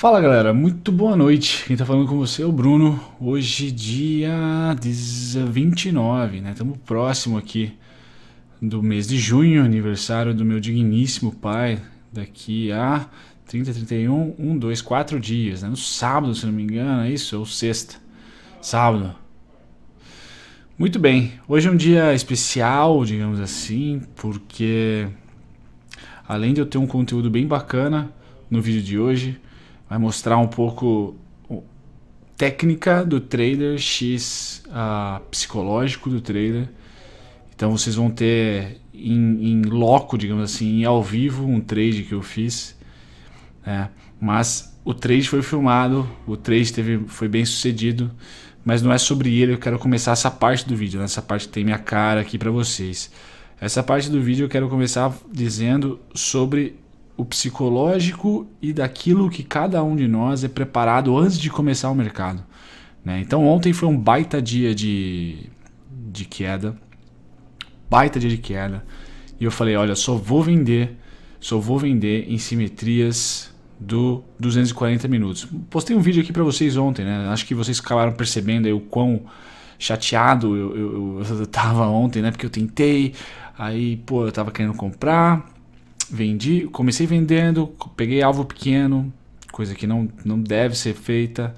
Fala galera, muito boa noite. Quem tá falando com você é o Bruno. Hoje, dia 29, né? Estamos próximo aqui do mês de junho, aniversário do meu digníssimo pai, daqui a 30, 31, 1, 2, 4 dias, né? No sábado, se não me engano, é isso? Ou sexta? Sábado. Muito bem, hoje é um dia especial, digamos assim, porque além de eu ter um conteúdo bem bacana no vídeo de hoje vai mostrar um pouco técnica do trailer x uh, psicológico do trailer. Então vocês vão ter em, em loco, digamos assim, ao vivo um trade que eu fiz. Né? Mas o trade foi filmado, o trade teve, foi bem sucedido, mas não é sobre ele. Eu quero começar essa parte do vídeo, né? parte que tem minha cara aqui para vocês. Essa parte do vídeo eu quero começar dizendo sobre o psicológico e daquilo que cada um de nós é preparado antes de começar o mercado. Né? Então ontem foi um baita dia de, de queda, baita dia de queda, e eu falei, olha, só vou vender, só vou vender em simetrias do 240 minutos. Postei um vídeo aqui para vocês ontem, né? Acho que vocês acabaram percebendo aí o quão chateado eu, eu, eu, eu tava ontem, né? Porque eu tentei, aí, pô, eu tava querendo comprar, vendi, comecei vendendo, peguei alvo pequeno, coisa que não, não deve ser feita,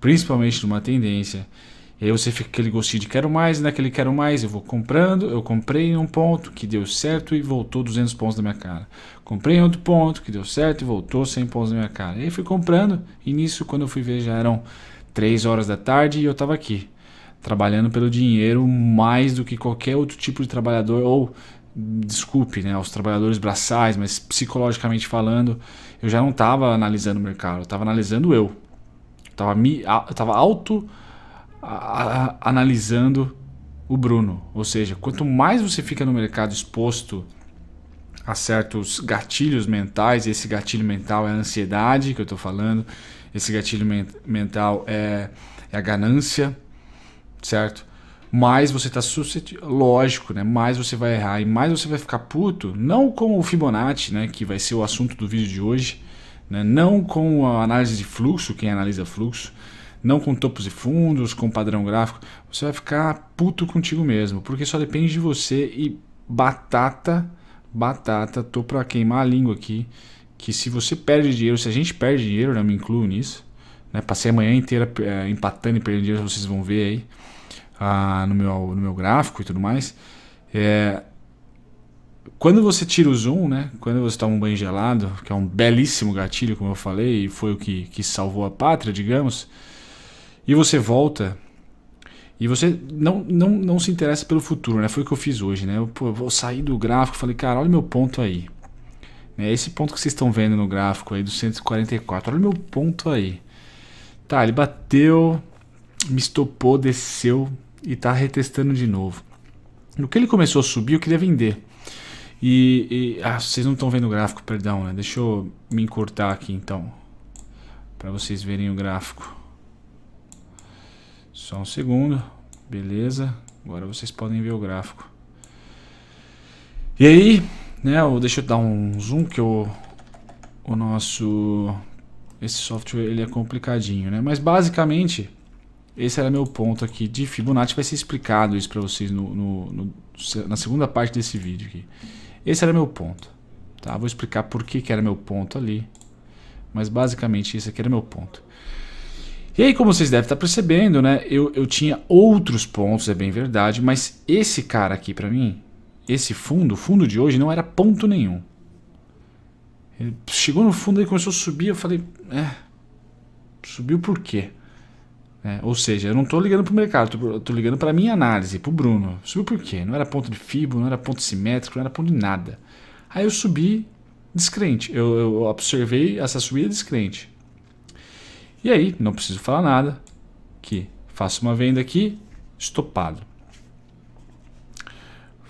principalmente numa tendência. E aí você fica aquele gostinho de quero mais, naquele né, quero mais, eu vou comprando, eu comprei em um ponto que deu certo e voltou 200 pontos da minha cara. Comprei em outro ponto que deu certo e voltou 100 pontos da minha cara. E aí fui comprando e nisso quando eu fui ver já eram 3 horas da tarde e eu estava aqui. Trabalhando pelo dinheiro mais do que qualquer outro tipo de trabalhador ou desculpe, né, aos trabalhadores braçais, mas psicologicamente falando, eu já não estava analisando o mercado, eu estava analisando eu. Eu estava me, auto analisando o Bruno. Ou seja, quanto mais você fica no mercado exposto a certos gatilhos mentais, esse gatilho mental é a ansiedade que eu estou falando, esse gatilho men mental é, é a ganância, certo? mais você está suscetível. Lógico, né? Mais você vai errar e mais você vai ficar puto. Não com o Fibonacci, né? Que vai ser o assunto do vídeo de hoje. Né? Não com a análise de fluxo, quem analisa fluxo. Não com topos e fundos, com padrão gráfico. Você vai ficar puto contigo mesmo. Porque só depende de você e batata, batata. Tô para queimar a língua aqui. Que se você perde dinheiro, se a gente perde dinheiro, não né, Eu me incluo nisso. Né? Passei a manhã inteira eh, empatando e perdendo dinheiro, vocês vão ver aí no, meu, no meu gráfico e tudo mais. É, quando você tira o zoom, né? Quando você toma um banho gelado, que é um belíssimo gatilho, como eu falei, e foi o que, que salvou a pátria, digamos, e você volta e você não, não, não se interessa pelo futuro, né? Foi o que eu fiz hoje, né? Eu, pô, eu vou sair do gráfico, falei, cara, olha o meu ponto aí. Né? Esse ponto que vocês estão vendo no gráfico aí do 144, olha o meu ponto aí. Tá, ele bateu, me estopou, desceu e está retestando de novo. No que ele começou a subir, eu queria vender. E, e ah, vocês não estão vendo o gráfico, perdão, né? Deixa eu me encurtar aqui então, para vocês verem o gráfico. Só um segundo, beleza? Agora vocês podem ver o gráfico. E aí, né? Eu, deixa eu dar um zoom que eu, o nosso esse software ele é complicadinho, né? Mas basicamente esse era meu ponto aqui de Fibonacci. Vai ser explicado isso para vocês no, no, no, na segunda parte desse vídeo aqui. Esse era meu ponto. Tá? Vou explicar por que, que era meu ponto ali. Mas basicamente esse aqui era meu ponto. E aí, como vocês devem estar percebendo, né? Eu, eu tinha outros pontos, é bem verdade, mas esse cara aqui para mim, esse fundo, o fundo de hoje não era ponto nenhum. Ele chegou no fundo e começou a subir, eu falei, é, subiu por quê? É, ou seja, eu não estou ligando para o mercado, estou ligando para a minha análise, para o Bruno. Subiu por quê? Não era ponto de fibo, não era ponto simétrico, não era ponto de nada. Aí eu subi descrente, eu, eu observei essa subida descrente. E aí, não preciso falar nada, que faço uma venda aqui, estopado.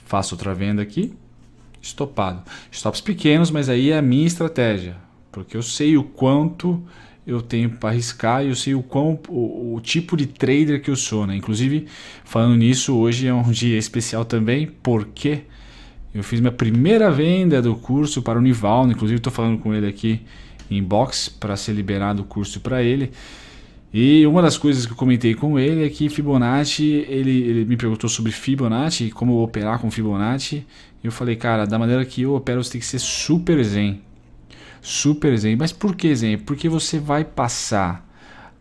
Faço outra venda aqui, estopado. Stops pequenos, mas aí é a minha estratégia, porque eu sei o quanto eu tenho para arriscar e eu sei o quão o, o, tipo de trader que eu sou, né? Inclusive, falando nisso, hoje é um dia especial também, porque eu fiz minha primeira venda do curso para o Nival, inclusive estou falando com ele aqui em box para ser liberado o curso para ele. E uma das coisas que eu comentei com ele é que Fibonacci, ele, ele me perguntou sobre Fibonacci, como operar com Fibonacci. E eu falei, cara, da maneira que eu opero, você tem que ser super zen super zen. Mas por que zen? Porque você vai passar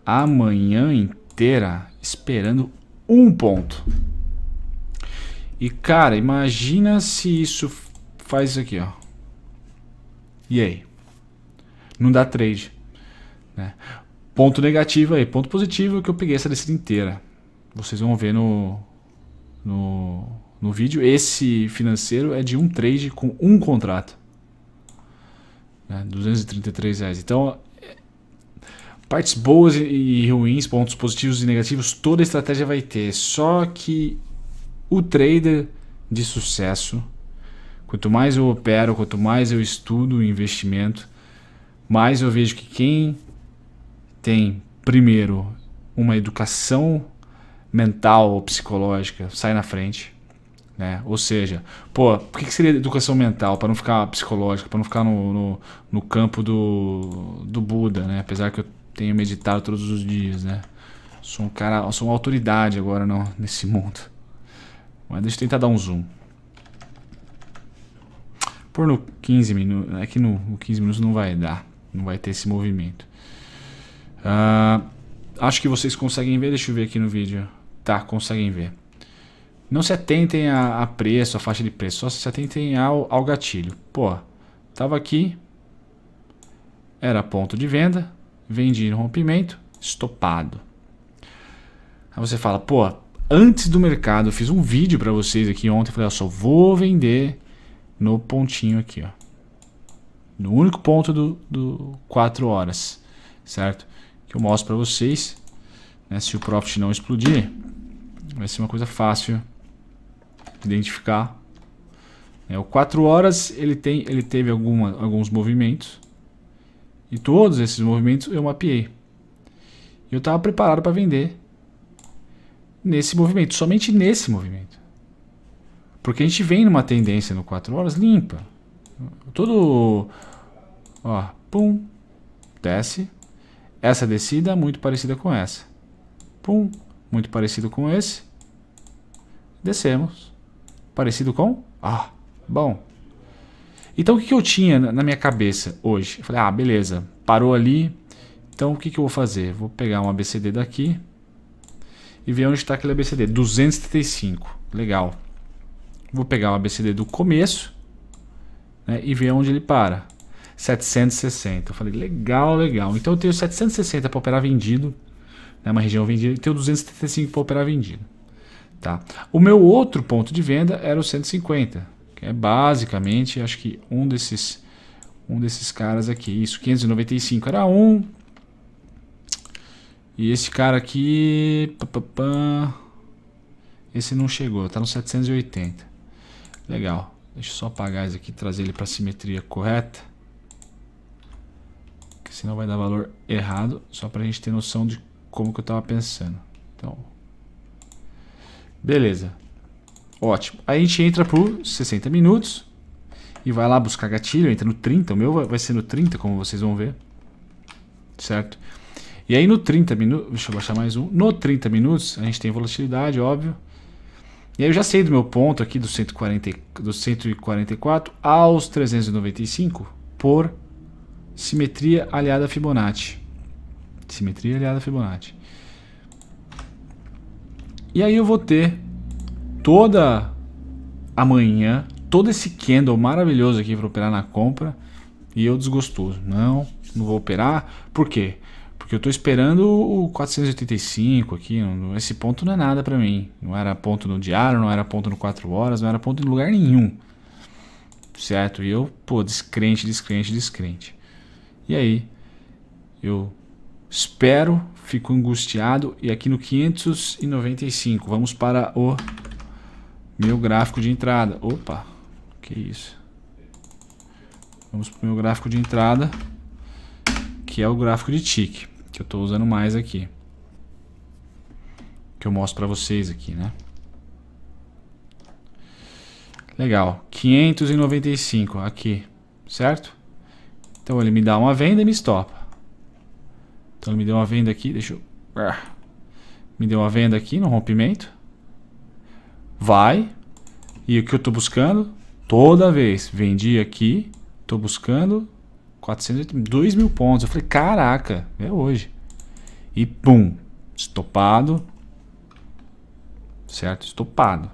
a manhã inteira esperando um ponto. E cara, imagina se isso faz isso aqui, ó. E aí? Não dá trade. Né? Ponto negativo aí, ponto positivo que eu peguei essa descida inteira. Vocês vão ver no, no, no vídeo. Esse financeiro é de um trade com um contrato. Né? 233 reais. Então, é, partes boas e ruins, pontos positivos e negativos, toda estratégia vai ter. Só que o trader de sucesso, quanto mais eu opero, quanto mais eu estudo o investimento, mais eu vejo que quem tem primeiro uma educação mental ou psicológica sai na frente. Né? Ou seja, pô, por que, que seria educação mental? Para não ficar psicológica, para não ficar no, no, no, campo do, do Buda, né? Apesar que eu tenho meditado todos os dias, né? Sou um cara, sou uma autoridade agora não, nesse mundo. Mas deixa eu tentar dar um zoom. Por no 15 minutos. É que no, no 15 minutos não vai dar. Não vai ter esse movimento. Uh, acho que vocês conseguem ver. Deixa eu ver aqui no vídeo. Tá, conseguem ver. Não se atentem a, a preço, a faixa de preço, só se atentem ao, ao gatilho. Pô, tava aqui, era ponto de venda, vendi no rompimento, estopado. Aí você fala, pô, antes do mercado, eu fiz um vídeo para vocês aqui ontem, falei, ó, só vou vender no pontinho aqui, ó. No único ponto do, do 4 horas, certo? Que eu mostro para vocês, né, se o profit não explodir, vai ser uma coisa fácil identificar. É, o 4 horas ele, tem, ele teve alguma, alguns movimentos. E todos esses movimentos eu mapeei. Eu estava preparado para vender nesse movimento, somente nesse movimento. Porque a gente vem numa tendência no 4 horas limpa. Todo. Ó, pum, desce. Essa descida muito parecida com essa. Pum, muito parecido com esse. Descemos. Parecido com? Ah, bom. Então o que, eu tinha na minha cabeça hoje? Eu falei, ah, beleza, parou ali. Então o que, que eu vou fazer? Vou pegar um ABCD daqui e ver onde está aquele ABCD. 235, legal. Vou pegar o ABCD do começo né, e ver onde ele para. 760. Eu falei, legal, legal. Então eu tenho 760 para operar vendido, né, uma região vendida, e tenho 235 para operar vendido. Tá? O meu outro ponto de venda era o 150, que é basicamente, acho que um desses um desses caras aqui. Isso, 595 era um. E esse cara aqui, esse não chegou, tá no 780. Legal. Deixa eu só apagar isso aqui, trazer ele para simetria correta. Que senão vai dar valor errado, só para a gente ter noção de como que eu estava pensando. Então, Beleza. Ótimo. Aí a gente entra por 60 minutos e vai lá buscar gatilho, entra no 30, o meu vai ser no 30, como vocês vão ver. Certo? E aí no 30 minutos, deixa eu baixar mais um. No 30 minutos, a gente tem volatilidade, óbvio. E aí eu já sei do meu ponto aqui do, 140, do 144 aos 395 por simetria aliada Fibonacci. Simetria aliada Fibonacci. E aí eu vou ter toda a manhã todo esse candle maravilhoso aqui para operar na compra e eu desgostoso. Não, não vou operar. Por quê? Porque eu estou esperando o 485 aqui. Esse ponto não é nada para mim. Não era ponto no diário, não era ponto no 4 horas, não era ponto em lugar nenhum. Certo? E eu, pô, descrente, descrente, descrente. E aí, eu espero, fico angustiado. E aqui no 595, vamos para o meu gráfico de entrada. Opa, que isso. Vamos para o meu gráfico de entrada, que é o gráfico de tique, que eu estou usando mais aqui. Que eu mostro para vocês aqui, né? Legal, 595 aqui, certo? Então ele me dá uma venda e me estopa. Então ele me deu uma venda aqui, deixa eu... Ah. Me deu uma venda aqui no rompimento. Vai. E o que eu estou buscando? Toda vez. Vendi aqui, estou buscando 2 mil pontos. Eu falei, caraca, é hoje. E pum, estopado. Certo? Estopado.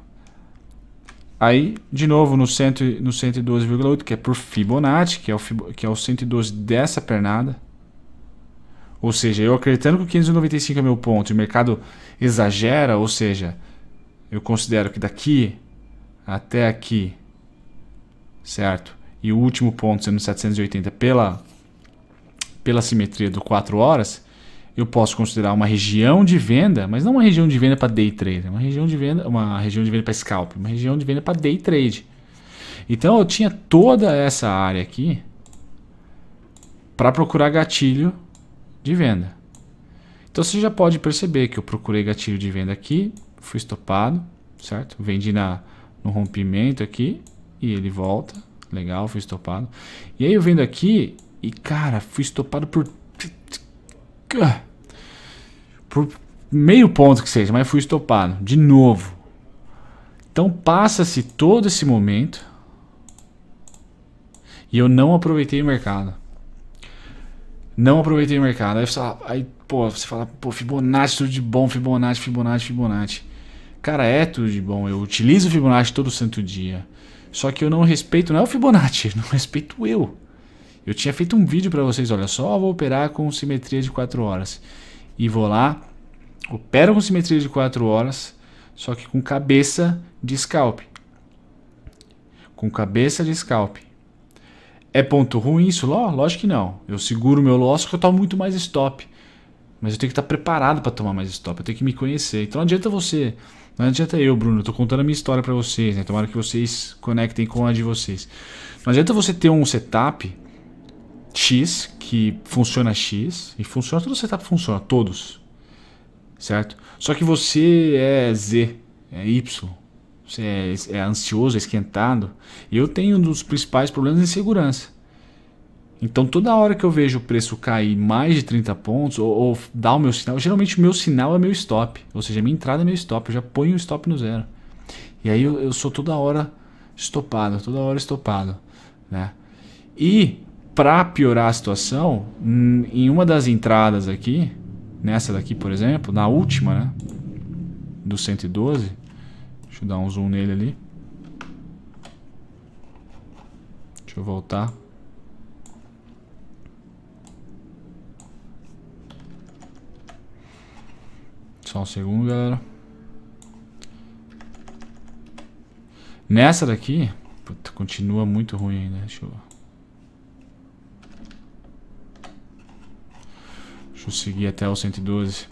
Aí, de novo, no, cento, no 112,8, que é por Fibonacci, que é, o, que é o 112 dessa pernada. Ou seja, eu acreditando que 595 é meu ponto e o mercado exagera, ou seja, eu considero que daqui até aqui, certo? E o último ponto sendo 780 pela, pela simetria do 4 horas, eu posso considerar uma região de venda, mas não uma região de venda para day trade, uma região de venda, uma região de venda para scalp, uma região de venda para day trade. Então eu tinha toda essa área aqui para procurar gatilho de venda. Então você já pode perceber que eu procurei gatilho de venda aqui, fui estopado, certo? Vendi na, no rompimento aqui e ele volta. Legal, fui estopado. E aí eu vendo aqui e, cara, fui estopado por... Por meio ponto que seja, mas fui estopado de novo. Então passa-se todo esse momento e eu não aproveitei o mercado. Não aproveitei o mercado. Aí, você fala, aí, pô, você fala, pô, Fibonacci, tudo de bom, Fibonacci, Fibonacci, Fibonacci. Cara, é tudo de bom. Eu utilizo o Fibonacci todo santo dia. Só que eu não respeito, não é o Fibonacci, não respeito eu. Eu tinha feito um vídeo para vocês, olha só, vou operar com simetria de 4 horas. E vou lá, opero com simetria de 4 horas, só que com cabeça de scalp. Com cabeça de scalp. É ponto ruim isso, Lógico que não. Eu seguro meu loss porque que eu tomo muito mais stop. Mas eu tenho que estar preparado para tomar mais stop, eu tenho que me conhecer. Então não adianta você, não adianta eu, Bruno, eu tô contando a minha história para vocês, né? Tomara que vocês conectem com a de vocês. Não adianta você ter um setup X que funciona X e funciona todo setup funciona todos. Certo? Só que você é Z, é Y, é, é ansioso, é esquentado. Eu tenho um dos principais problemas de é segurança. Então toda hora que eu vejo o preço cair mais de 30 pontos ou, ou dar o meu sinal, geralmente o meu sinal é meu stop, ou seja, minha entrada é meu stop, eu já ponho o stop no zero. E aí eu, eu sou toda hora estopado, toda hora estopado, né? E para piorar a situação, em uma das entradas aqui, nessa daqui, por exemplo, na última, né, do 112, Deixa eu dar um zoom nele ali. Deixa eu voltar. Só um segundo, galera. Nessa daqui, puta, continua muito ruim ainda. Deixa eu... Deixa eu seguir até o 112.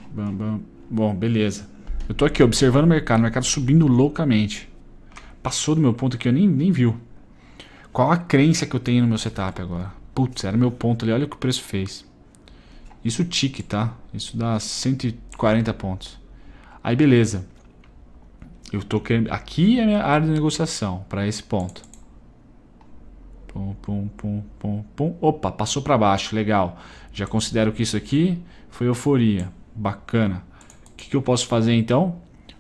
Bom, beleza. Eu tô aqui observando o mercado, o mercado subindo loucamente. Passou do meu ponto aqui, eu nem, nem viu. Qual a crença que eu tenho no meu setup agora? Putz, era meu ponto ali, olha o que o preço fez. Isso tique, tá? Isso dá 140 pontos. Aí beleza. Eu tô querendo... Aqui é a minha área de negociação, para esse ponto. Pum, pum, pum, pum, pum. Opa, passou para baixo, legal. Já considero que isso aqui foi euforia. Bacana. O que, que eu posso fazer então?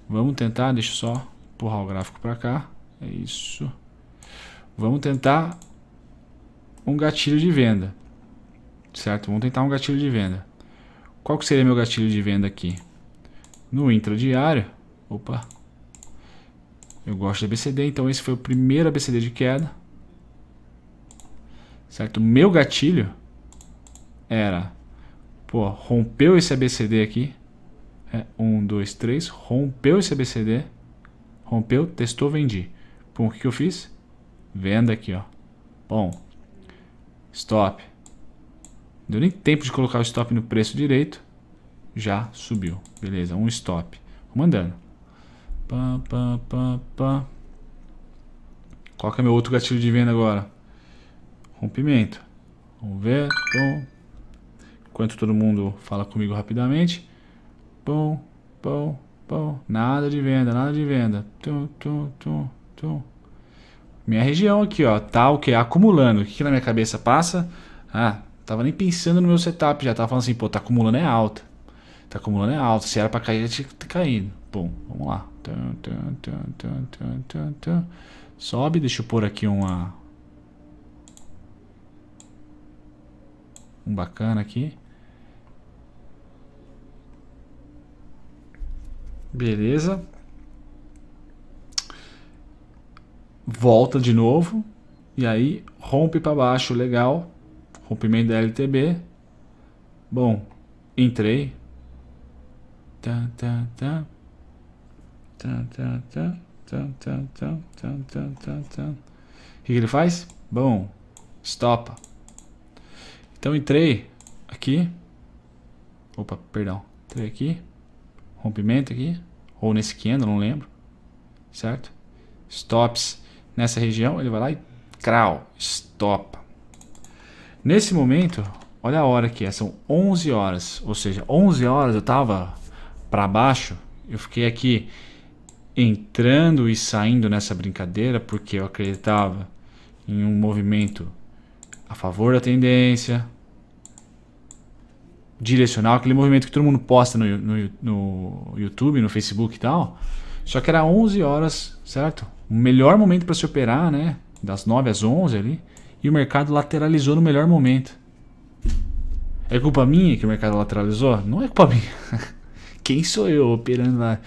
Vamos tentar, deixa eu só empurrar o gráfico para cá. É isso. Vamos tentar um gatilho de venda. Certo? Vamos tentar um gatilho de venda. Qual que seria meu gatilho de venda aqui? No intradiário. Opa. Eu gosto de ABCD, então esse foi o primeiro ABCD de queda. Certo? Meu gatilho era, pô, rompeu esse ABCD aqui. É, um, dois, três. Rompeu esse ABCD. Rompeu, testou, vendi. Bom, o que, eu fiz? Venda aqui, ó. Bom. Stop. Não deu nem tempo de colocar o stop no preço direito. Já subiu. Beleza, um stop. mandando andando. Pá, pá, pá, pá. Qual que é meu outro gatilho de venda agora? Rompimento. Vamos ver. Bom. Enquanto todo mundo fala comigo rapidamente pum, pum, pum. Nada de venda, nada de venda. Tum, tum, tum, tum. Minha região aqui, ó, tá o que? Acumulando. O que, que na minha cabeça passa? Ah, tava nem pensando no meu setup já. Tava falando assim, pô, tá acumulando é alta. Tá acumulando é alta. Se era pra cair, já tinha que ter caído. Pum, vamos lá. Tum, tum, tum, Sobe, deixa eu pôr aqui uma... Um bacana aqui. Beleza. Volta de novo. E aí rompe para baixo, legal. Rompimento da LTB. Bom, entrei. O que, que ele faz? Bom, stopa. Então entrei aqui. Opa, perdão. Entrei aqui rompimento aqui, ou nesse candle, não lembro, certo? Stops nessa região, ele vai lá e crawl, stop. Nesse momento, olha a hora que é, são 11 horas, ou seja, 11 horas eu estava para baixo, eu fiquei aqui entrando e saindo nessa brincadeira porque eu acreditava em um movimento a favor da tendência, direcional, aquele movimento que todo mundo posta no, no, no YouTube, no Facebook e tal. Só que era 11 horas, certo? O melhor momento para se operar, né? Das 9 às 11 ali. E o mercado lateralizou no melhor momento. É culpa minha que o mercado lateralizou? Não é culpa minha. Quem sou eu operando lá?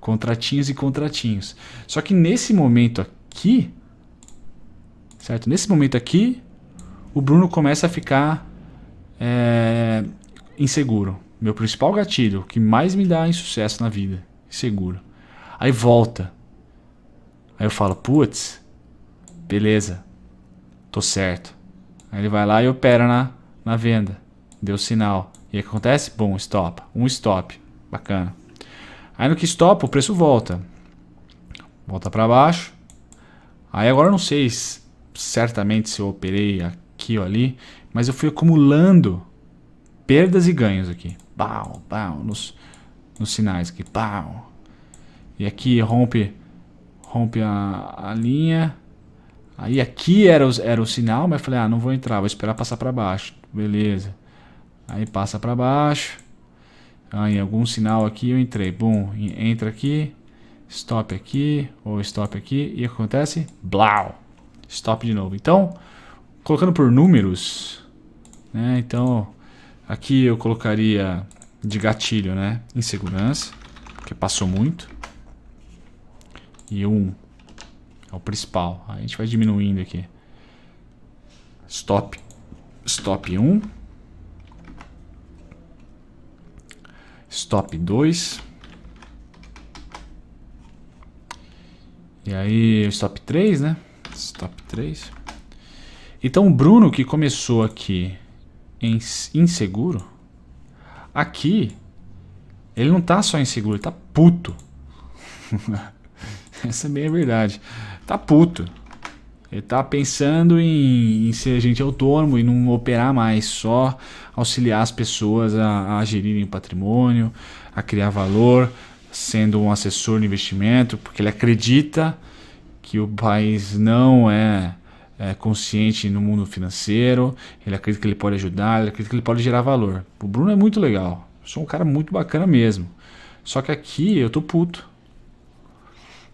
Contratinhos e contratinhos. Só que nesse momento aqui, certo? Nesse momento aqui, o Bruno começa a ficar é, inseguro. Meu principal gatilho, que mais me dá insucesso na vida. Inseguro. Aí volta. Aí eu falo, putz, beleza, tô certo. Aí ele vai lá e opera na, na venda. Deu sinal. E o que acontece? Bom, stop. Um stop. Bacana. Aí no que stop, o preço volta. Volta para baixo. Aí agora eu não sei certamente se eu operei aqui ou ali. Mas eu fui acumulando perdas e ganhos aqui. Pau, pau, nos, nos sinais aqui. Pau. E aqui rompe, rompe a, a linha. Aí aqui era, o era o sinal, mas eu falei, ah, não vou entrar, vou esperar passar para baixo. Beleza. Aí passa para baixo. Aí em algum sinal aqui eu entrei. Bom, entra aqui. Stop aqui, ou stop aqui. E acontece, blau. Stop de novo. Então, colocando por números, né? Então, aqui eu colocaria de gatilho, né? Insegurança, porque passou muito. E um é o principal. a gente vai diminuindo aqui. Stop. Stop 1. Um. Stop 2. E aí, stop 3, né? Stop 3. Então, o Bruno que começou aqui inseguro? Aqui, ele não tá só inseguro, ele tá puto. Essa é bem a verdade. Tá puto. Ele tá pensando em, em, ser agente autônomo e não operar mais, só auxiliar as pessoas a, a gerirem o patrimônio, a criar valor, sendo um assessor de investimento, porque ele acredita que o país não é é, consciente no mundo financeiro, ele acredita que ele pode ajudar, ele acredita que ele pode gerar valor. O Bruno é muito legal, eu sou um cara muito bacana mesmo. Só que aqui eu tô puto.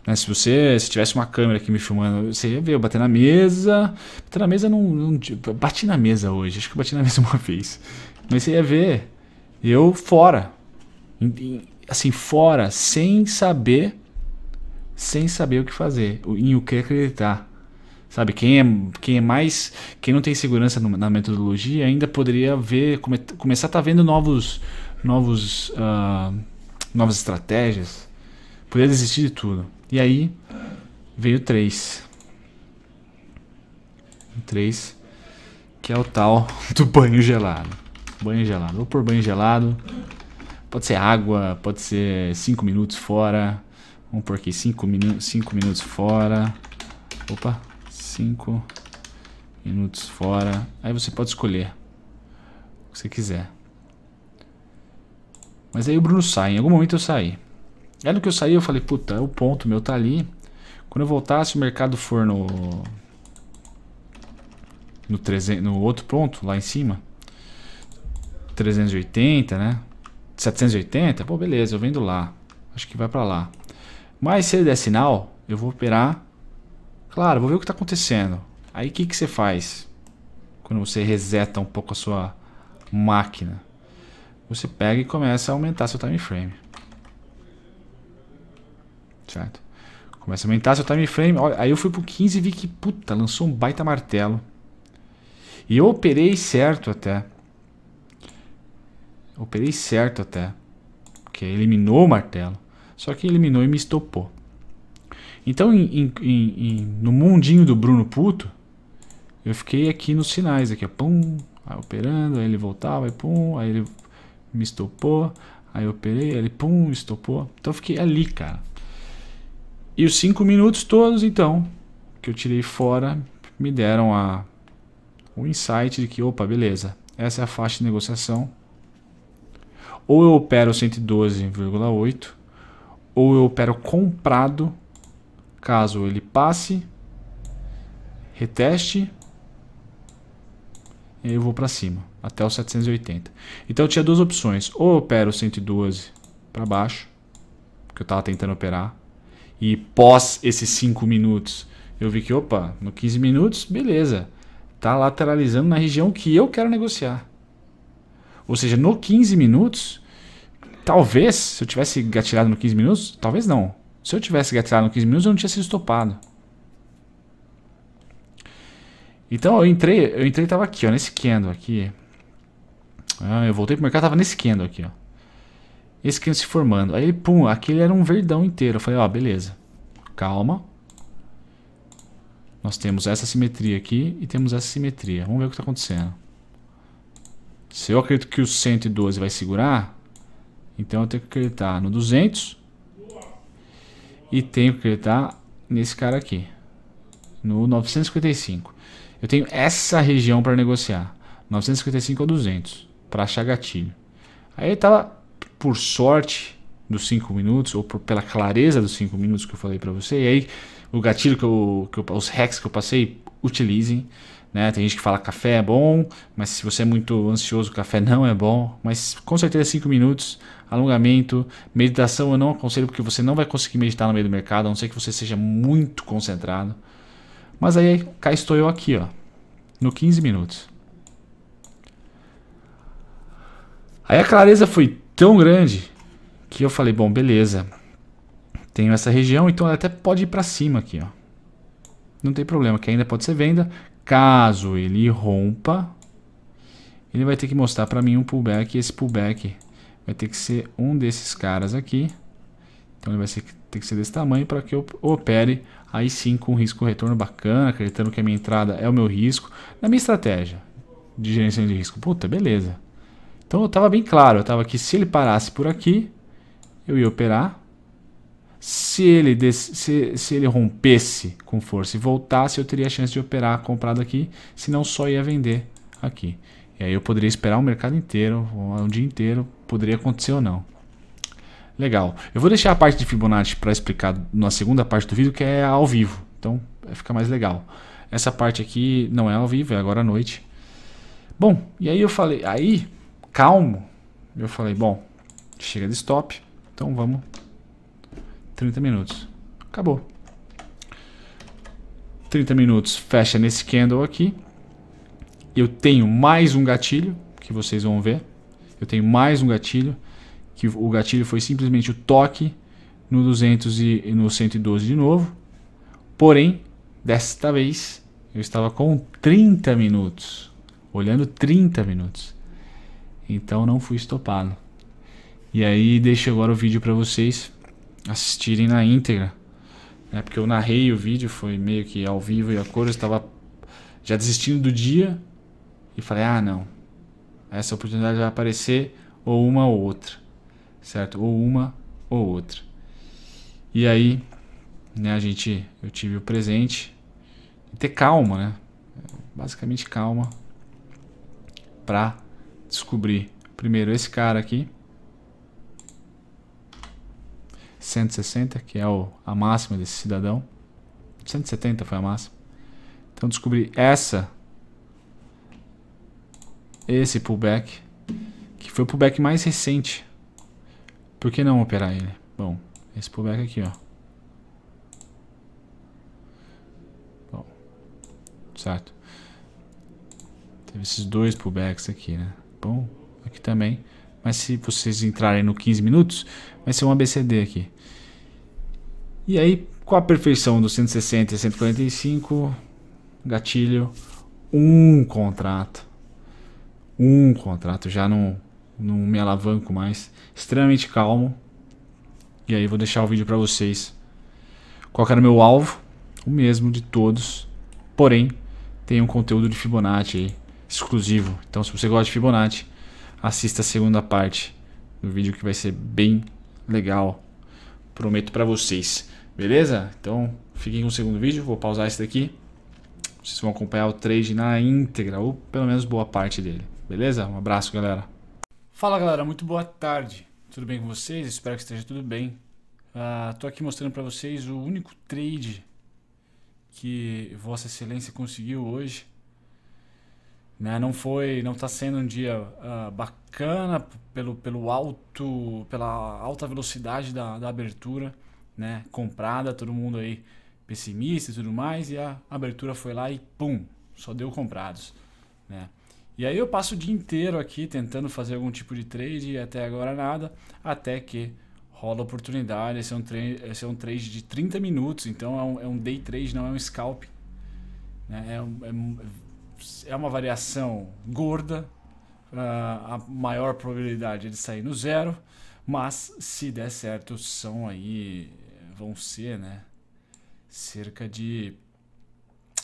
Né, se você se tivesse uma câmera aqui me filmando, você ia ver eu bater na mesa. Bater na mesa não, não. Bati na mesa hoje, acho que eu bati na mesa uma vez. Mas você ia ver eu fora. Assim, fora, sem saber. Sem saber o que fazer, em o que acreditar. Sabe, quem é, quem é mais. Quem não tem segurança na metodologia ainda poderia ver, come, começar a estar tá vendo novos, novos, uh, novas estratégias. Poderia desistir de tudo. E aí veio 3. 3. Que é o tal do banho gelado. Banho gelado. Vou por banho gelado. Pode ser água, pode ser 5 minutos fora. Vamos por aqui, 5 minu cinco minutos fora. Opa, 5 minutos fora. Aí você pode escolher o que você quiser. Mas aí o Bruno sai. Em algum momento eu saí. Aí no que eu saí eu falei, puta, o ponto meu tá ali. Quando eu voltar, se o mercado for no... No, treze, no outro ponto, lá em cima. 380, né? 780, pô, beleza, eu vendo lá. Acho que vai pra lá. Mas se ele der sinal, eu vou operar Claro, vou ver o que está acontecendo. Aí o que, que você faz? Quando você reseta um pouco a sua máquina. Você pega e começa a aumentar seu time frame. Certo? Começa a aumentar seu time frame. Olha, aí eu fui pro 15 e vi que, puta, lançou um baita martelo. E eu operei certo até. Operei certo até. Porque eliminou o martelo. Só que eliminou e me estopou. Então, em, em, em, no mundinho do Bruno Puto, eu fiquei aqui nos sinais, aqui, ó, pum, aí operando, aí ele voltava, aí pum, aí ele me estopou, aí eu operei, aí ele pum, estopou. Então eu fiquei ali, cara. E os cinco minutos todos, então, que eu tirei fora, me deram a o insight de que, opa, beleza, essa é a faixa de negociação. Ou eu opero 112,8, ou eu opero comprado caso ele passe, reteste, e aí eu vou para cima, até o 780. Então eu tinha duas opções, ou eu opero 112 para baixo, que eu estava tentando operar, e pós esses 5 minutos, eu vi que, opa, no 15 minutos, beleza, está lateralizando na região que eu quero negociar. Ou seja, no 15 minutos, talvez, se eu tivesse gatilhado no 15 minutos, talvez não, se eu tivesse gatilhado no 15 minutos, eu não tinha sido estopado. Então eu entrei, eu entrei tava aqui, ó, nesse candle aqui. Ah, eu voltei pro mercado, tava nesse candle aqui, ó. Esse candle se formando. Aí, pum, aquele era um verdão inteiro. Eu falei, ó, beleza. Calma. Nós temos essa simetria aqui e temos essa simetria. Vamos ver o que tá acontecendo. Se eu acredito que o 112 vai segurar, então eu tenho que acreditar no 200 e tenho que tá nesse cara aqui, no 955. Eu tenho essa região para negociar, 955 ou 200, para achar gatilho. Aí eu tava, por sorte dos 5 minutos, ou por, pela clareza dos 5 minutos que eu falei para você, e aí o gatilho que eu, que eu, os hacks que eu passei, utilizem, né? Tem gente que fala café é bom, mas se você é muito ansioso, café não é bom. Mas com certeza 5 minutos, alongamento, meditação eu não aconselho porque você não vai conseguir meditar no meio do mercado, a não ser que você seja muito concentrado. Mas aí cá estou eu aqui, ó, no 15 minutos. Aí a clareza foi tão grande que eu falei, bom, beleza. Tenho essa região, então ela até pode ir para cima aqui, ó. Não tem problema, que ainda pode ser venda. Caso ele rompa, ele vai ter que mostrar para mim um pullback. E esse pullback vai ter que ser um desses caras aqui. Então ele vai ter que ser desse tamanho para que eu opere aí sim com um risco retorno bacana, acreditando que a minha entrada é o meu risco. Na minha estratégia de gerenciamento de risco. Puta, beleza. Então eu estava bem claro, eu estava que se ele parasse por aqui, eu ia operar. Se ele, se, se ele rompesse com força e voltasse, eu teria a chance de operar comprado aqui, não só ia vender aqui. E aí eu poderia esperar o mercado inteiro, um dia inteiro, poderia acontecer ou não. Legal. Eu vou deixar a parte de Fibonacci para explicar na segunda parte do vídeo, que é ao vivo. Então fica mais legal. Essa parte aqui não é ao vivo, é agora à noite. Bom, e aí eu falei, aí, calmo, eu falei, bom, chega de stop, então vamos 30 minutos. Acabou. 30 minutos fecha nesse candle aqui. Eu tenho mais um gatilho, que vocês vão ver. Eu tenho mais um gatilho, que o gatilho foi simplesmente o toque no 200 e no 112 de novo. Porém, desta vez eu estava com 30 minutos, olhando 30 minutos. Então não fui estopado. E aí deixo agora o vídeo para vocês assistirem na íntegra. Né? Porque eu narrei o vídeo, foi meio que ao vivo e a cor, eu estava já desistindo do dia e falei: ah, não, essa oportunidade vai aparecer ou uma ou outra, certo? Ou uma ou outra. E aí, né, a gente, eu tive o presente de ter calma, né? Basicamente calma para descobrir primeiro esse cara aqui 160, que é o, a máxima desse cidadão. 170 foi a máxima. Então descobri essa, esse pullback, que foi o pullback mais recente. Por que não operar ele? Bom, esse pullback aqui, ó. Bom, certo. Teve esses dois pullbacks aqui, né? Bom, aqui também. Mas se vocês entrarem no 15 minutos, vai ser um ABCD aqui. E aí, com a perfeição do 160 e 145, gatilho, um contrato. Um contrato, já não, não me alavanco mais. Extremamente calmo. E aí vou deixar o vídeo para vocês. Qual era o meu alvo? O mesmo de todos. Porém, tem um conteúdo de Fibonacci aí, exclusivo. Então, se você gosta de Fibonacci, assista a segunda parte do vídeo que vai ser bem legal prometo para vocês. Beleza? Então, fiquem com o segundo vídeo, vou pausar esse daqui. Vocês vão acompanhar o trade na íntegra, ou pelo menos boa parte dele. Beleza? Um abraço, galera. Fala, galera. Muito boa tarde. Tudo bem com vocês? Espero que esteja tudo bem. Estou uh, ah, aqui mostrando para vocês o único trade que Vossa Excelência conseguiu hoje né? Não foi, não está sendo um dia uh, bacana pelo, pelo alto, pela alta velocidade da, da abertura, né? Comprada, todo mundo aí pessimista e tudo mais, e a abertura foi lá e pum, só deu comprados, né? E aí eu passo o dia inteiro aqui tentando fazer algum tipo de trade e até agora nada, até que rola oportunidade. Esse é um, trade, esse é um trade de 30 minutos, então é um, é um day trade, não é um scalp. Né? É, um, é é uma variação gorda, ah, a maior probabilidade é de sair no zero, mas se der certo, são aí, vão ser, né, cerca de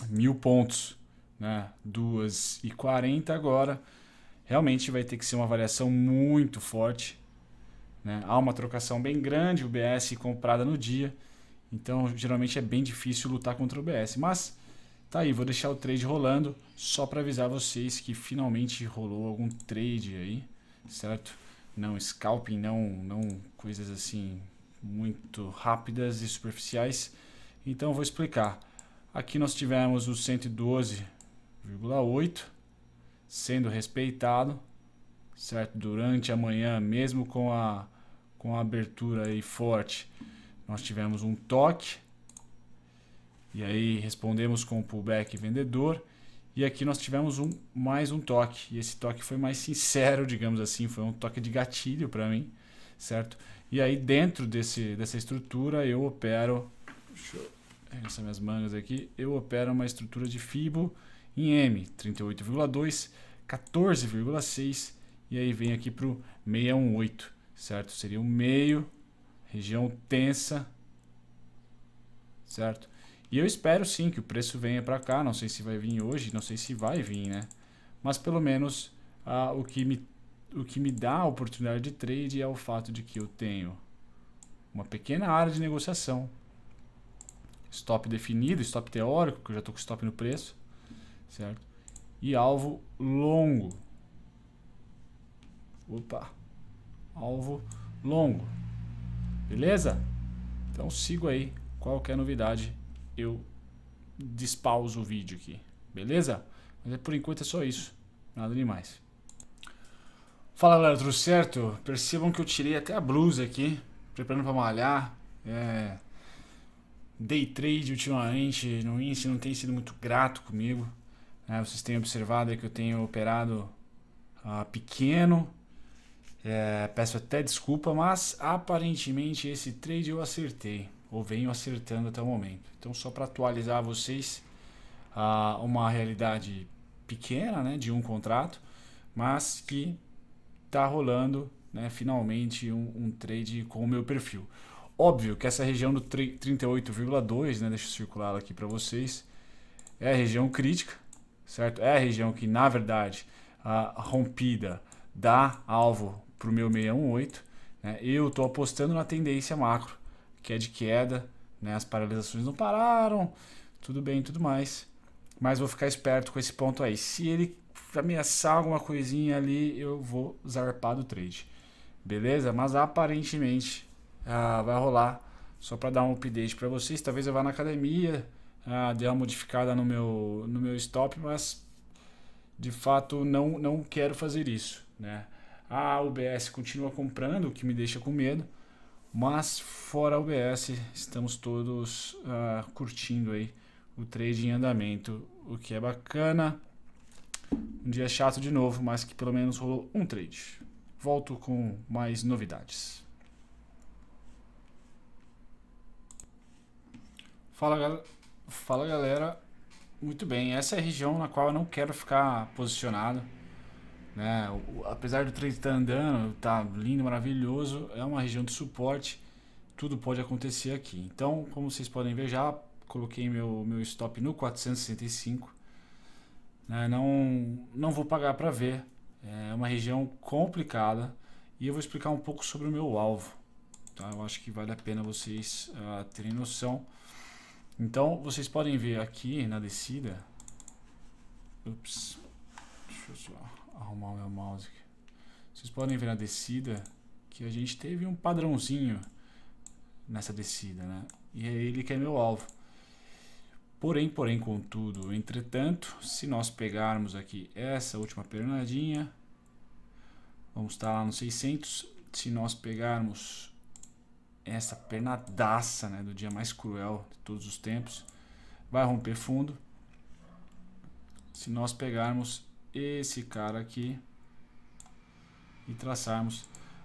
mil pontos, né, 2,40 agora, realmente vai ter que ser uma variação muito forte, né? há uma trocação bem grande, o BS comprada no dia, então geralmente é bem difícil lutar contra o BS, mas Tá aí, vou deixar o trade rolando só para avisar vocês que finalmente rolou algum trade aí, certo? Não scalping, não, não coisas assim muito rápidas e superficiais. Então vou explicar. Aqui nós tivemos o 112,8 sendo respeitado, certo? Durante a manhã, mesmo com a com a abertura aí forte, nós tivemos um toque e aí respondemos com o pullback vendedor. E aqui nós tivemos um, mais um toque. E esse toque foi mais sincero, digamos assim. Foi um toque de gatilho para mim, certo? E aí dentro desse, dessa estrutura eu opero... Deixa eu arremessar minhas mangas aqui. Eu opero uma estrutura de FIBO em M, 38,2, 14,6. E aí vem aqui para o 618, certo? Seria o meio, região tensa, certo? E eu espero sim que o preço venha para cá, não sei se vai vir hoje, não sei se vai vir, né? Mas pelo menos ah, o, que me, o que me dá a oportunidade de trade é o fato de que eu tenho uma pequena área de negociação. Stop definido, stop teórico, que eu já estou com stop no preço, certo? E alvo longo. Opa! Alvo longo. Beleza? Então sigo aí qualquer novidade eu despauso o vídeo aqui, beleza? Mas é, por enquanto é só isso, nada demais. Fala galera, tudo certo? Percebam que eu tirei até a blusa aqui, preparando para malhar. É... Day trade ultimamente no índice não tem sido muito grato comigo. É, vocês têm observado que eu tenho operado ah, pequeno. É, peço até desculpa, mas aparentemente esse trade eu acertei ou venho acertando até o momento. Então, só para atualizar vocês, ah, uma realidade pequena né, de um contrato, mas que está rolando né, finalmente um, um, trade com o meu perfil. Óbvio que essa região do 38,2, né, deixa eu circular aqui para vocês, é a região crítica, certo? É a região que, na verdade, a rompida dá alvo para o meu 618. Né? Eu estou apostando na tendência macro que é de queda, né? As paralisações não pararam, tudo bem, tudo mais. Mas vou ficar esperto com esse ponto aí. Se ele ameaçar alguma coisinha ali, eu vou zarpar do trade. Beleza? Mas aparentemente ah, vai rolar. Só para dar um update para vocês. Talvez eu vá na academia, ah, dê uma modificada no meu, no meu stop, mas de fato não, não quero fazer isso. Né? A ah, UBS continua comprando, o que me deixa com medo. Mas fora o OBS, estamos todos uh, curtindo aí o trade em andamento, o que é bacana. Um dia chato de novo, mas que pelo menos rolou um trade. Volto com mais novidades. Fala, gal Fala galera, muito bem, essa é a região na qual eu não quero ficar posicionado. Né? O, apesar do trade estar andando, tá lindo, maravilhoso, é uma região de suporte, tudo pode acontecer aqui. Então, como vocês podem ver, já coloquei meu, meu stop no 465. Né? Não, não vou pagar para ver, é uma região complicada e eu vou explicar um pouco sobre o meu alvo. Tá? Eu acho que vale a pena vocês uh, terem noção. Então, vocês podem ver aqui na descida. Ups, deixa eu só arrumar o meu mouse aqui. Vocês podem ver na descida que a gente teve um padrãozinho nessa descida, né? E é ele que é meu alvo. Porém, porém, contudo, entretanto, se nós pegarmos aqui essa última pernadinha, vamos estar lá no 600. Se nós pegarmos essa pernadaça né, do dia mais cruel de todos os tempos, vai romper fundo. Se nós pegarmos esse cara aqui e traçarmos,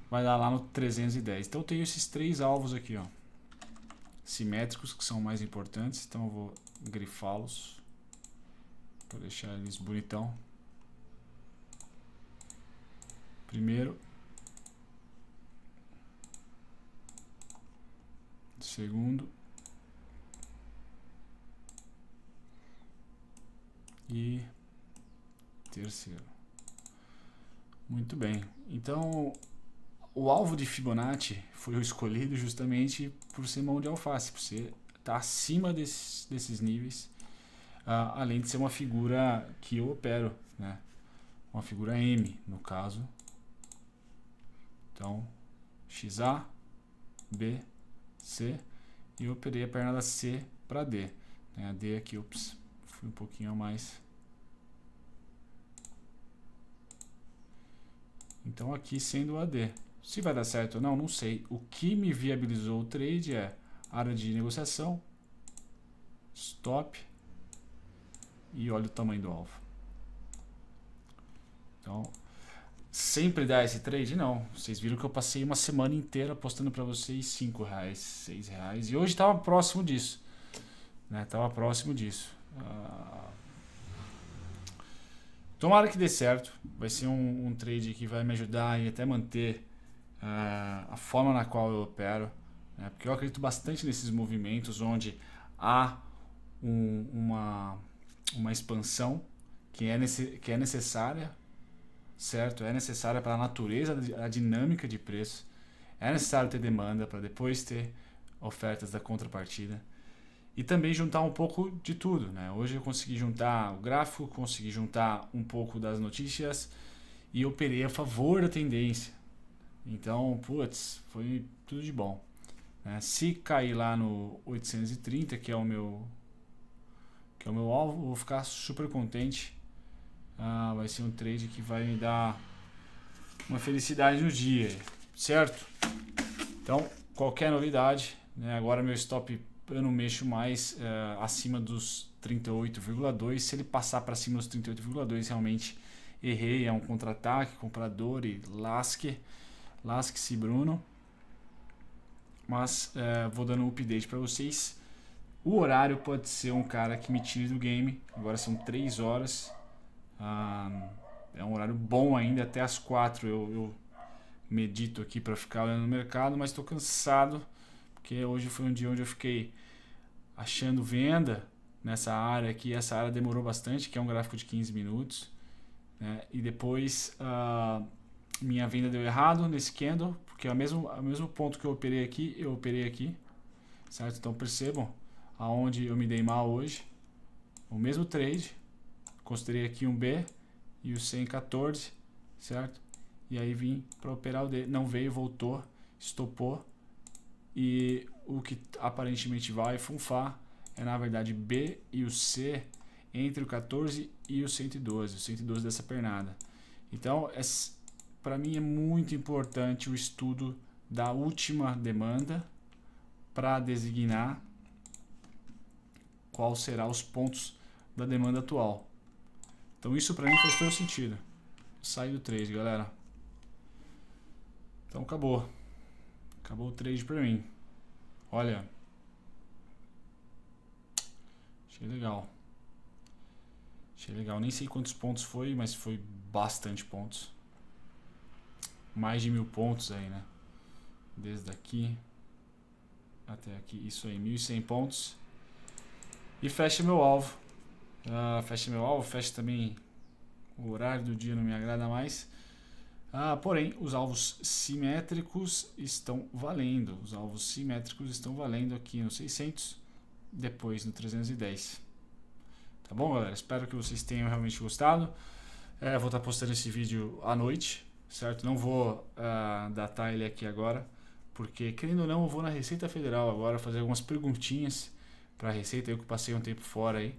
vai dar lá no 310. Então eu tenho esses três alvos aqui, ó, simétricos, que são mais importantes. Então eu vou grifá-los para deixar eles bonitão. Primeiro terceiro. Muito bem. Então, o alvo de Fibonacci foi o escolhido justamente por ser mão de alface, por ser tá acima desses desses níveis, uh, além de ser uma figura que eu opero, né? Uma figura M, no caso. Então, XA, B, C, e eu operei a perna da C para D. Né? A D aqui, é ops, fui um pouquinho a mais Então aqui sendo AD. Se vai dar certo ou não, não sei. O que me viabilizou o trade é área de negociação, stop e olha o tamanho do alvo. Então, sempre dá esse trade? Não. Vocês viram que eu passei uma semana inteira postando para vocês 5 reais, 6 reais e hoje estava próximo disso. Né? próximo disso. Ah, Tomara que dê certo. Vai ser um, um trade que vai me ajudar e até manter uh, a forma na qual eu opero. Né? Porque eu acredito bastante nesses movimentos onde há um, uma, uma expansão que é, nesse, que é necessária, certo? É necessária para a natureza, a dinâmica de preço. É necessário ter demanda para depois ter ofertas da contrapartida e também juntar um pouco de tudo. Né? Hoje eu consegui juntar o gráfico, consegui juntar um pouco das notícias e operei a favor da tendência. Então, putz, foi tudo de bom. Né? Se cair lá no 830, que é o meu que é o meu alvo, vou ficar super contente. Ah, vai ser um trade que vai me dar uma felicidade no dia, certo? Então, qualquer novidade, né? agora meu stop eu não mexo mais uh, acima dos 38,2. Se ele passar para cima dos 38,2, realmente errei. É um contra-ataque, comprador e lasque. Lasque-se, Bruno. Mas uh, vou dando um update para vocês. O horário pode ser um cara que me tire do game. Agora são 3 horas. Uh, é um horário bom ainda, até as 4 eu, eu medito aqui para ficar olhando no mercado, mas estou cansado porque hoje foi um dia onde eu fiquei achando venda nessa área aqui. Essa área demorou bastante, que é um gráfico de 15 minutos. Né? E depois uh, minha venda deu errado nesse candle, porque é o mesmo, é o mesmo ponto que eu operei aqui, eu operei aqui. Certo? Então percebam aonde eu me dei mal hoje. O mesmo trade, considerei aqui um B e o 114 certo? E aí vim para operar o D. Não veio, voltou, estopou e o que aparentemente vai funfar é na verdade B e o C entre o 14 e o 112, o 112 dessa pernada. Então, é, para mim é muito importante o estudo da última demanda para designar qual será os pontos da demanda atual. Então isso para mim faz todo sentido. Sai do 3, galera. Então acabou. Acabou o trade pra mim. Olha. Achei legal. Achei legal. Nem sei quantos pontos foi, mas foi bastante pontos. Mais de mil pontos aí, né? Desde aqui até aqui. Isso aí, 1.100 pontos. E fecha meu alvo. Uh, fecha meu alvo, fecha também o horário do dia, não me agrada mais. Ah, porém, os alvos simétricos estão valendo. Os alvos simétricos estão valendo aqui no 600, depois no 310. Tá bom, galera? Espero que vocês tenham realmente gostado. É, vou estar tá postando esse vídeo à noite, certo? Não vou uh, datar ele aqui agora, porque, querendo ou não, eu vou na Receita Federal agora fazer algumas perguntinhas para a Receita, eu que passei um tempo fora aí,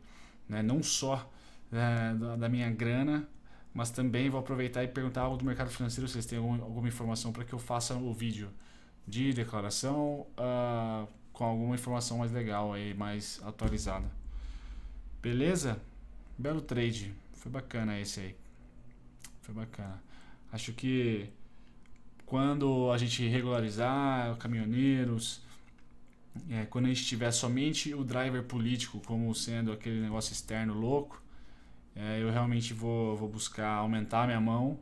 né? Não só uh, da minha grana, mas também vou aproveitar e perguntar algo do mercado financeiro, se vocês têm algum, alguma informação para que eu faça o vídeo de declaração uh, com alguma informação mais legal aí, mais atualizada. Beleza? Belo trade. Foi bacana esse aí. Foi bacana. Acho que quando a gente regularizar caminhoneiros, é, quando a gente tiver somente o driver político como sendo aquele negócio externo louco, é, eu realmente vou, vou buscar aumentar a minha mão.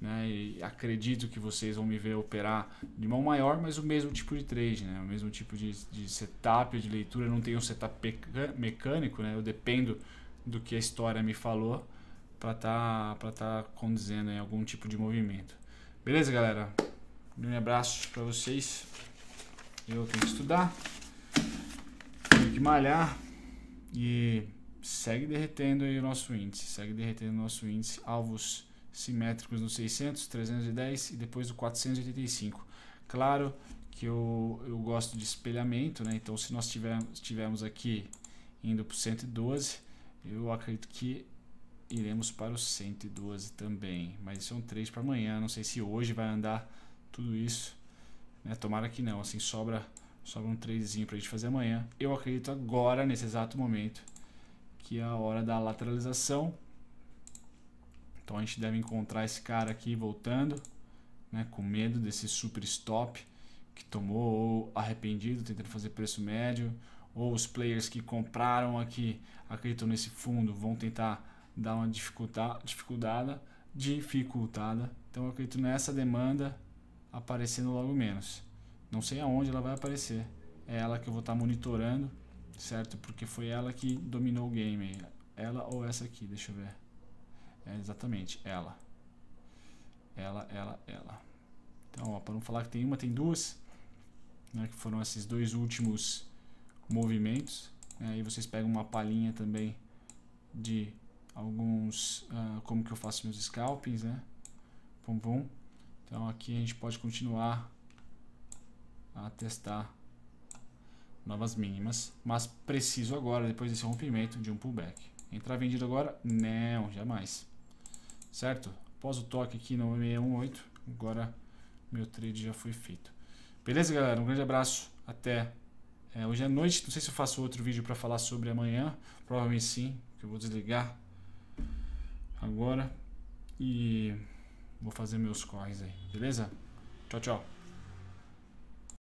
Né, e acredito que vocês vão me ver operar de mão maior, mas o mesmo tipo de trade, né? O mesmo tipo de, de setup, de leitura. Eu não tenho um setup mecânico, né? Eu dependo do que a história me falou para estar tá, tá condizendo em algum tipo de movimento. Beleza, galera? Um abraço para vocês. Eu tenho que estudar, tenho que malhar e segue derretendo aí o nosso índice, segue derretendo o nosso índice, alvos simétricos no 600, 310 e depois o 485. Claro que eu, eu gosto de espelhamento, né? então se nós tivermos, tivermos aqui indo para o 112, eu acredito que iremos para o 112 também, mas são três para amanhã, não sei se hoje vai andar tudo isso, né? tomara que não, assim sobra, sobra um tradezinho para a gente fazer amanhã. Eu acredito agora, nesse exato momento, que é a hora da lateralização. Então a gente deve encontrar esse cara aqui voltando, né, com medo desse super stop que tomou, ou arrependido, tentando fazer preço médio, ou os players que compraram aqui, acreditam nesse fundo, vão tentar dar uma dificulta, dificultada, dificultada. Então eu acredito nessa demanda aparecendo logo menos. Não sei aonde ela vai aparecer. É ela que eu vou estar monitorando certo? Porque foi ela que dominou o game. Ela ou essa aqui, deixa eu ver. É exatamente, ela. Ela, ela, ela. Então, ó, para não falar que tem uma, tem duas, né, que foram esses dois últimos movimentos. Aí né, vocês pegam uma palhinha também de alguns, uh, como que eu faço meus scalpings, né? Pum, pum. Então aqui a gente pode continuar a testar novas mínimas, mas preciso agora, depois desse rompimento, de um pullback. Entrar vendido agora? Não, jamais. Certo? Após o toque aqui no 618, agora meu trade já foi feito. Beleza, galera? Um grande abraço. Até é, hoje à noite. Não sei se eu faço outro vídeo para falar sobre amanhã. Provavelmente sim, que eu vou desligar agora e vou fazer meus corres aí, beleza? Tchau, tchau.